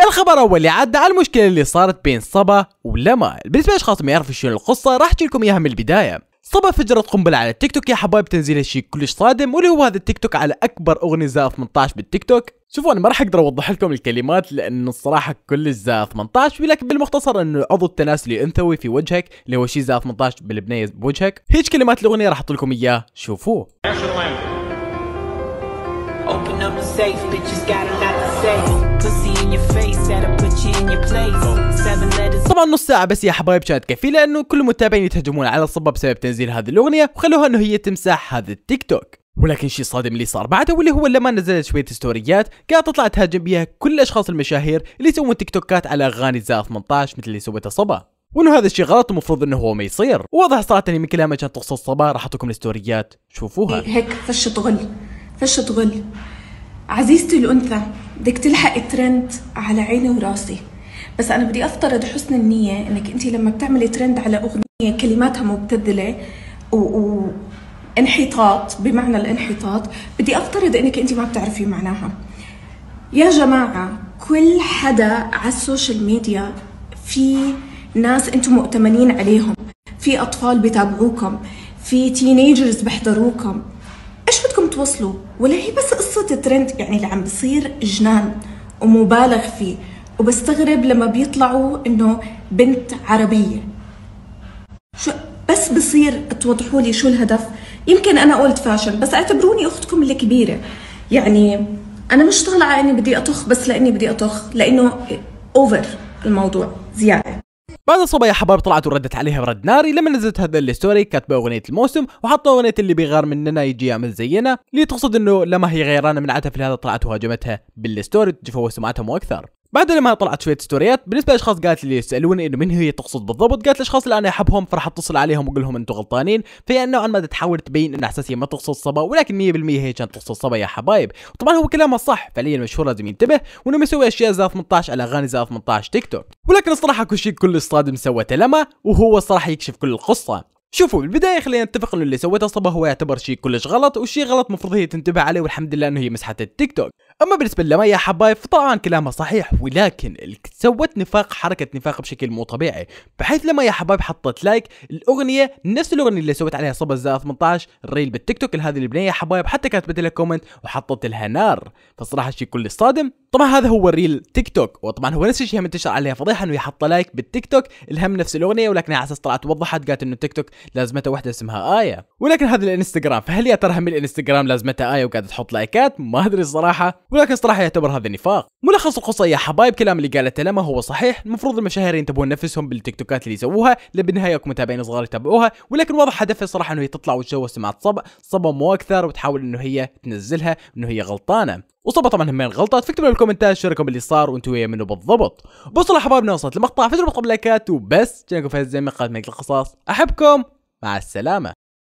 الخبر هو اللي عدى على المشكله اللي صارت بين صبا ولما بالنسبه لاشخاص ما يعرفوا شنو القصه راح احكي لكم اياها من البدايه صبا فجرت قنبله على التيك توك يا حبايب تنزيل شيء كلش صادم واللي هو هذا التيك توك على اكبر اغنيه زائد 18 بالتيك توك شوفوا انا ما راح اقدر اوضح لكم الكلمات لانه الصراحه كلش زائف 18 ولكن بالمختصر انه عضو التناسلي انثوي في وجهك اللي هو شيء زا 18 بالبنيه بوجهك هيك كلمات الاغنيه راح احط لكم اياه شوفوه safe. Bitches got a lot to say. طبعا نص ساعة بس يا حبايب كانت كفيلة لأنه كل المتابعين يتهجمون على الصبة بسبب تنزيل هذه الأغنية وخلوها إنه هي تمسح هذا التيك توك. ولكن شيء صادم اللي صار بعده واللي هو لما نزلت شويه ستوريات قاعد تطلع تهاجم بها كل الاشخاص المشاهير اللي يسوون تيك توكات على اغاني زائد 18 مثل اللي سوته صبا وانه هذا الشيء غلط المفروض انه هو ما يصير وواضح صراحه من كلامه كانت تقصد صبا راح اعطيكم الستوريات شوفوها هيك فش تغل فش تغل عزيزتي الأنثى بدك تلحق ترند على عيني وراسي بس أنا بدي أفترض حسن النية إنك أنت لما بتعملي ترند على أغنية كلماتها مبتذلة و... و... انحطاط بمعنى الانحطاط بدي أفترض إنك أنت ما بتعرفي معناها يا جماعة كل حدا على السوشيال ميديا في ناس انتم مؤتمنين عليهم في اطفال بتابعوكم في تينيجرز بحضروكم ايش بدكم توصلوا ولا هي بس قصه ترند يعني اللي عم بصير جنان ومبالغ فيه وبستغرب لما بيطلعوا انه بنت عربيه شو بس بصير توضحوا لي شو الهدف يمكن انا اولد فاشن بس اعتبروني اختكم الكبيره يعني انا مش طالعه اني بدي اطخ بس لاني بدي اطخ لانه اوفر الموضوع زياده بعد الصبا يا حباب طلعت وردت عليها برد ناري لما نزلت هذا الستوري كاتبه اغنيه الموسم وحطوا اغنيه اللي بيغار مننا يجي يعمل زينا اللي تقصد انه لما هي غيرانه من عتف لهذا طلعت وهاجمتها بالستوري تجفوا سمعتهم اكثر بعد لما طلعت شويه ستوريات بالنسبه لاشخاص قالت لي يسالوني انه من هي تقصد بالضبط قالت الاشخاص اللي انا احبهم فراح اتصل عليهم واقول لهم انتم غلطانين فهي نوعا ما تحاول تبين ان احساسي ما تقصد صبا ولكن 100% هي كانت تقصد صبا يا حبايب وطبعا هو كلامها صح فعليا المشهور لازم ينتبه وانه مسوي اشياء زائد 18 على اغاني زي 18 تيك توك ولكن الصراحه كل شيء كل صادم سوته لما وهو الصراحه يكشف كل القصه شوفوا بالبدايه خلينا نتفق انه اللي سويته صبا هو يعتبر شيء كلش غلط وشيء غلط المفروض هي تنتبه عليه والحمد لله انه هي مسحت التيك توك أما بالنسبة لما يا حبايب فطبعا كلامها صحيح ولكن سوت نفاق حركة نفاق بشكل مو طبيعي بحيث لما يا حبايب حطت لايك الأغنية نفس الأغنية اللي سوت عليها صبا الزائر 18 ريل بالتيك توك لهذه البنية يا حبايب حتى كاتبت لها كومنت وحطت لها نار فصراحة شيء كل صادم طبعا هذا هو الريل تيك توك وطبعا هو نفس الشيء منتشر عليها فضيحه انه يحط لايك بالتيك توك الهم نفس الاغنيه ولكن على اساس طلعت وضحت قالت انه تيك توك لازمتها وحده اسمها ايا ولكن هذا الانستغرام فهل يا ترى هم الانستغرام لازمتها ايا وقاعده تحط لايكات ما ادري الصراحه ولكن صراحه يعتبر هذا نفاق ملخص القصه يا حبايب كلام اللي قالته لما هو صحيح المفروض المشاهير ينتبهون نفسهم بالتيك توكات اللي يسووها اكو متابعين صغار يتابعوها ولكن واضح هدفها صراحه انه هي تطلع وتشوه مع صب صب مو اكثر وتحاول انه هي تنزلها انه هي غلطانه وصبت طبعا همين غلطات فاكتبوا بالكومنتات شو رايكم باللي صار وانتم ويا منو بالضبط بوصل حبايبنا وصلت المقطع فاجروا لايكات وبس جايكم في هذه قادمه القصاص احبكم مع السلامه